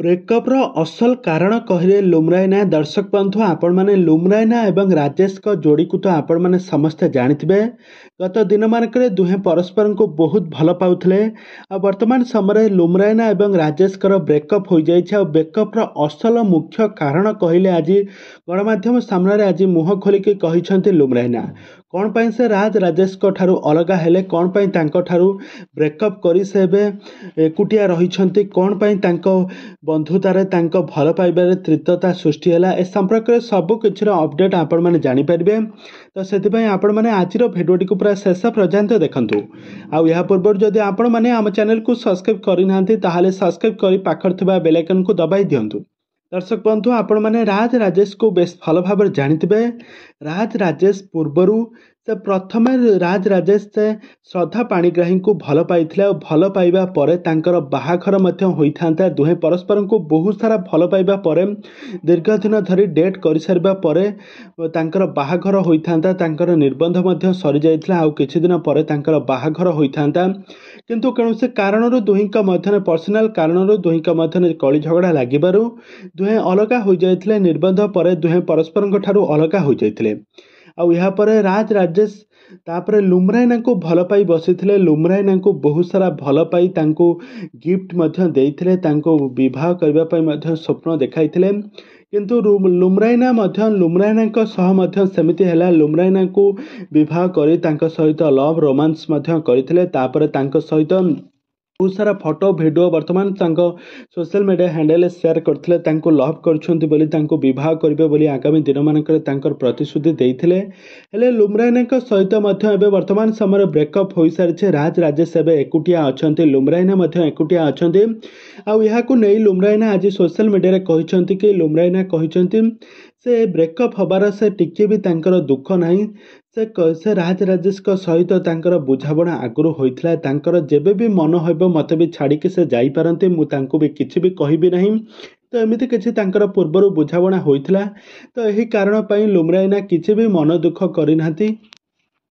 ବ୍ରେକଅପ୍ର ଅସଲ କାରଣ କହିଲେ ଲୁମ୍ରାଇନା ଦର୍ଶକ ବନ୍ଧୁ ଆପଣମାନେ ଲୁମ୍ରାଇନା ଏବଂ ରାଜେଶଙ୍କ ଯୋଡ଼ିକୁ ତ ଆପଣମାନେ ସମସ୍ତେ ଜାଣିଥିବେ ଗତ ଦିନମାନଙ୍କରେ ଦୁହେଁ ପରସ୍ପରଙ୍କୁ ବହୁତ ଭଲ ପାଉଥିଲେ ଆଉ ବର୍ତ୍ତମାନ ସମୟରେ ଲୁମ୍ରାଇନା ଏବଂ ରାଜେଶଙ୍କର ବ୍ରେକଅପ୍ ହୋଇଯାଇଛି ଆଉ ବ୍ରେକଅପ୍ର ଅସଲ ମୁଖ୍ୟ କାରଣ କହିଲେ ଆଜି ଗଣମାଧ୍ୟମ ସାମ୍ନାରେ ଆଜି ମୁହଁ ଖୋଲିକି କହିଛନ୍ତି ଲୁମ୍ରାଇନା କ'ଣ ପାଇଁ ସେ ରାଜ ରାଜେଶଙ୍କ ଠାରୁ ଅଲଗା ହେଲେ କ'ଣ ପାଇଁ ତାଙ୍କଠାରୁ ବ୍ରେକଅପ୍ କରି ସେ ଏବେ ଏକୁଟିଆ ରହିଛନ୍ତି କ'ଣ ପାଇଁ ତାଙ୍କ ବନ୍ଧୁତାରେ ତାଙ୍କ ଭଲ ପାଇବାରେ ତ୍ରିତତା ସୃଷ୍ଟି ହେଲା ଏ ସମ୍ପର୍କରେ ସବୁକିଛିର ଅପଡ଼େଟ୍ ଆପଣମାନେ ଜାଣିପାରିବେ ତ ସେଥିପାଇଁ ଆପଣମାନେ ଆଜିର ଭିଡ଼ିଓଟିକୁ ପୁରା ଶେଷ ପର୍ଯ୍ୟନ୍ତ ଦେଖନ୍ତୁ ଆଉ ଏହା ପୂର୍ବରୁ ଯଦି ଆପଣମାନେ ଆମ ଚ୍ୟାନେଲକୁ ସବସ୍କ୍ରାଇବ୍ କରିନାହାନ୍ତି ତାହେଲେ ସବସ୍କ୍ରାଇବ୍ କରି ପାଖରେ ଥିବା ବେଲାଇକନ୍କୁ ଦବାଇ ଦିଅନ୍ତୁ ଦର୍ଶକ ବନ୍ଧୁ ଆପଣମାନେ ରାଜ ରାଜେଶଙ୍କୁ ବେଶ୍ ଭଲ ଭାବରେ ଜାଣିଥିବେ ରାଜ ରାଜେଶ ପୂର୍ବରୁ ସେ ପ୍ରଥମେ ରାଜ ରାଜେଶ ସେ ଶ୍ରଦ୍ଧା ପାଣିଗ୍ରାହୀଙ୍କୁ ଭଲ ପାଇଥିଲେ ଆଉ ଭଲ ପାଇବା ପରେ ତାଙ୍କର ବାହାଘର ମଧ୍ୟ ହୋଇଥାନ୍ତା ଦୁହେଁ ପରସ୍ପରଙ୍କୁ ବହୁତ ସାରା ଭଲ ପାଇବା ପରେ ଦୀର୍ଘ ଦିନ ଧରି ଡେଟ୍ କରିସାରିବା ପରେ ତାଙ୍କର ବାହାଘର ହୋଇଥାନ୍ତା ତାଙ୍କର ନିର୍ବନ୍ଧ ମଧ୍ୟ ସରିଯାଇଥିଲା ଆଉ କିଛି ଦିନ ପରେ ତାଙ୍କର ବାହାଘର ହୋଇଥାନ୍ତା କିନ୍ତୁ କୌଣସି କାରଣରୁ ଦୁହିଁଙ୍କ ମଧ୍ୟରେ ପର୍ସନାଲ କାରଣରୁ ଦୁହିଁଙ୍କ ମଧ୍ୟରେ କଳି ଝଗଡ଼ା ଲାଗିବାରୁ ଦୁହେଁ ଅଲଗା ହୋଇଯାଇଥିଲେ ନିର୍ବନ୍ଧ ପରେ ଦୁହେଁ ପରସ୍ପରଙ୍କ ଠାରୁ ଅଲଗା ହୋଇଯାଇଥିଲେ आउँदा राजराजेस तापर लुम्राइना भलपिँदै लुम्राइना बहुसारा भलप गिफ्टा बिवाहै स्वप्नु देखाइले कि लुम्राइनाुम्राइनामिति लुम्राइना बिवाह कि त सहित लभ रोमान्स गरिपर सहित ବହୁତ ସାରା ଫଟୋ ଭିଡ଼ିଓ ବର୍ତ୍ତମାନ ତାଙ୍କ ସୋସିଆଲ୍ ମିଡ଼ିଆ ହ୍ୟାଣ୍ଡେଲ୍ରେ ସେୟାର୍ କରିଥିଲେ ତାଙ୍କୁ ଲଭ୍ କରୁଛନ୍ତି ବୋଲି ତାଙ୍କୁ ବିବାହ କରିବେ ବୋଲି ଆଗାମୀ ଦିନମାନଙ୍କରେ ତାଙ୍କର ପ୍ରତିଶ୍ରୁତି ଦେଇଥିଲେ ହେଲେ ଲୁମ୍ରାଇନାଙ୍କ ସହିତ ମଧ୍ୟ ଏବେ ବର୍ତ୍ତମାନ ସମୟରେ ବ୍ରେକଅପ୍ ହୋଇସାରିଛି ରାଜ ରାଜେଶ ଏବେ ଏକୁଟିଆ ଅଛନ୍ତି ଲୁମ୍ରାଇନା ମଧ୍ୟ ଏକୁଟିଆ ଅଛନ୍ତି ଆଉ ଏହାକୁ ନେଇ ଲୁମ୍ରାଇନା ଆଜି ସୋସିଆଲ୍ ମିଡ଼ିଆରେ କହିଛନ୍ତି କି ଲୁମ୍ରାଇନା କହିଛନ୍ତି ସେ ବ୍ରେକଅପ୍ ହେବାର ସେ ଟିକେ ବି ତାଙ୍କର ଦୁଃଖ ନାହିଁ ସେ ସେ ରାଜ ରାଜେଶଙ୍କ ସହିତ ତାଙ୍କର ବୁଝାମଣା ଆଗରୁ ହୋଇଥିଲା ତାଙ୍କର ଯେବେ ବି ମନ ହେବ ମୋତେ ବି ଛାଡ଼ିକି ସେ ଯାଇପାରନ୍ତି ମୁଁ ତାଙ୍କୁ ବି କିଛି ବି କହିବି ନାହିଁ ତ ଏମିତି କିଛି ତାଙ୍କର ପୂର୍ବରୁ ବୁଝାମଣା ହୋଇଥିଲା ତ ଏହି କାରଣ ପାଇଁ ଲୁମ୍ରାଇନା କିଛି ବି ମନ ଦୁଃଖ କରିନାହାନ୍ତି